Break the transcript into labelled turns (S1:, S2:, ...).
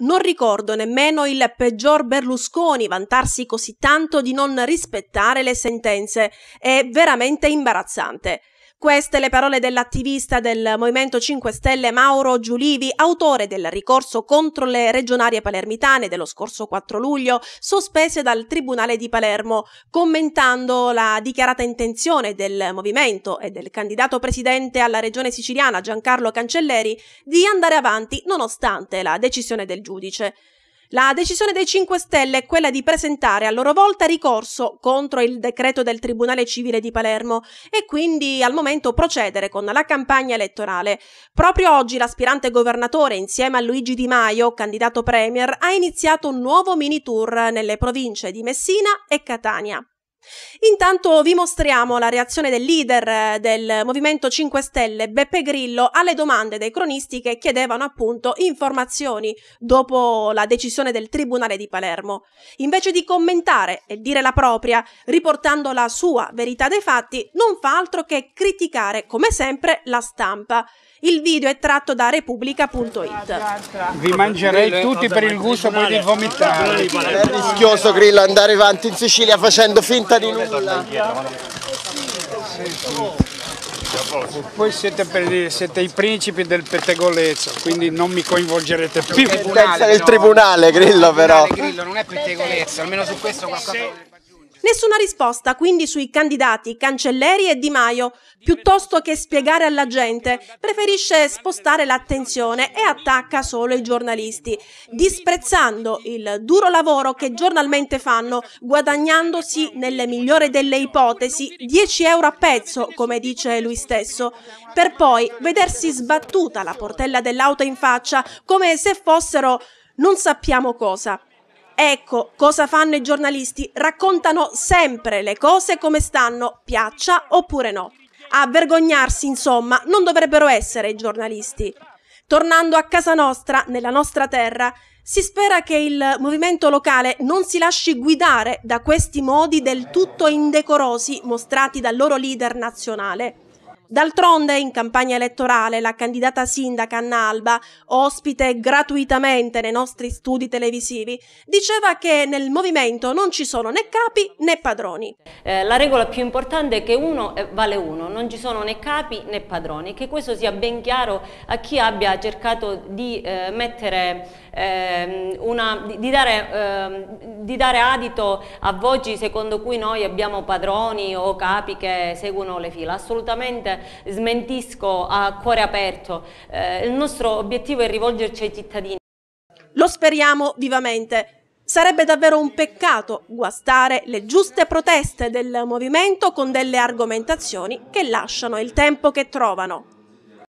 S1: Non ricordo nemmeno il peggior Berlusconi vantarsi così tanto di non rispettare le sentenze. È veramente imbarazzante. Queste le parole dell'attivista del Movimento 5 Stelle Mauro Giulivi, autore del ricorso contro le regionarie palermitane dello scorso 4 luglio, sospese dal Tribunale di Palermo, commentando la dichiarata intenzione del movimento e del candidato presidente alla regione siciliana Giancarlo Cancelleri di andare avanti nonostante la decisione del giudice. La decisione dei 5 Stelle è quella di presentare a loro volta ricorso contro il decreto del Tribunale Civile di Palermo e quindi al momento procedere con la campagna elettorale. Proprio oggi l'aspirante governatore insieme a Luigi Di Maio, candidato premier, ha iniziato un nuovo mini tour nelle province di Messina e Catania. Intanto vi mostriamo la reazione del leader eh, del Movimento 5 Stelle, Beppe Grillo, alle domande dei cronisti che chiedevano appunto informazioni dopo la decisione del Tribunale di Palermo. Invece di commentare e dire la propria, riportando la sua verità dei fatti, non fa altro che criticare, come sempre, la stampa. Il video è tratto da repubblica.it. Vi mangerei tutti per il gusto poi di vomitare. È rischioso Grillo andare avanti in Sicilia facendo finta di nulla. Voi siete, per, siete, i principi del pettegolezzo, quindi non mi coinvolgerete più. Senza del tribunale, Grillo però. Grillo non è pettegolezzo, almeno su questo qualcosa... Nessuna risposta quindi sui candidati Cancelleri e Di Maio. Piuttosto che spiegare alla gente, preferisce spostare l'attenzione e attacca solo i giornalisti, disprezzando il duro lavoro che giornalmente fanno, guadagnandosi, nelle migliore delle ipotesi, 10 euro a pezzo, come dice lui stesso, per poi vedersi sbattuta la portella dell'auto in faccia come se fossero non sappiamo cosa. Ecco cosa fanno i giornalisti, raccontano sempre le cose come stanno, piaccia oppure no. A vergognarsi, insomma, non dovrebbero essere i giornalisti. Tornando a casa nostra, nella nostra terra, si spera che il movimento locale non si lasci guidare da questi modi del tutto indecorosi mostrati dal loro leader nazionale. D'altronde, in campagna elettorale, la candidata sindaca Annalba, ospite gratuitamente nei nostri studi televisivi, diceva che nel movimento non ci sono né capi né padroni. Eh, la regola più importante è che uno eh, vale uno, non ci sono né capi né padroni, che questo sia ben chiaro a chi abbia cercato di eh, mettere ehm, una, di, dare, eh, di, dare, adito a voci secondo cui noi abbiamo padroni o capi che seguono le fila. Assolutamente smentisco a cuore aperto. Eh, il nostro obiettivo è rivolgerci ai cittadini. Lo speriamo vivamente. Sarebbe davvero un peccato guastare le giuste proteste del movimento con delle argomentazioni che lasciano il tempo che trovano.